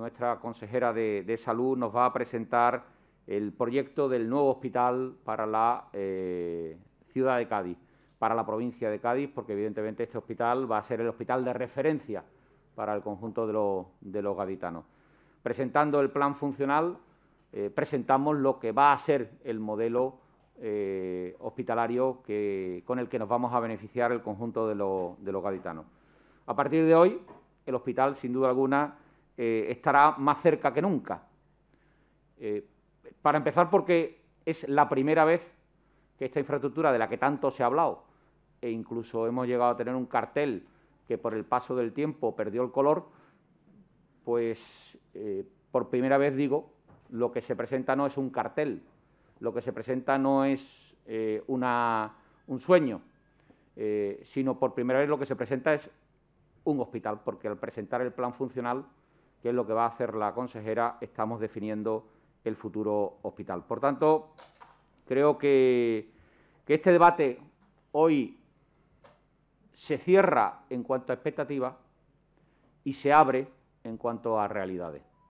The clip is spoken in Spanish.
nuestra consejera de, Salud nos va a presentar el proyecto del nuevo hospital para la eh, ciudad de Cádiz, para la provincia de Cádiz, porque evidentemente este hospital va a ser el hospital de referencia para el conjunto de, los gaditanos. Presentando el plan funcional, eh, presentamos lo que va a ser el modelo eh, hospitalario con el que nos vamos a beneficiar el conjunto de, de los gaditanos. A partir de hoy, el hospital, sin duda alguna, eh, estará más cerca que nunca. Eh, para empezar, porque es la primera vez que esta infraestructura de la que tanto se ha hablado, e incluso hemos llegado a tener un cartel que por el paso del tiempo perdió el color, pues eh, por primera vez digo, lo que se presenta no es un cartel, lo que se presenta no es una, un sueño, sino por primera vez lo que se presenta es un hospital, porque al presentar el plan funcional que es lo que va a hacer la consejera, estamos definiendo el futuro hospital. Por tanto, creo que, que este debate hoy se cierra en cuanto a expectativas y se abre en cuanto a realidades.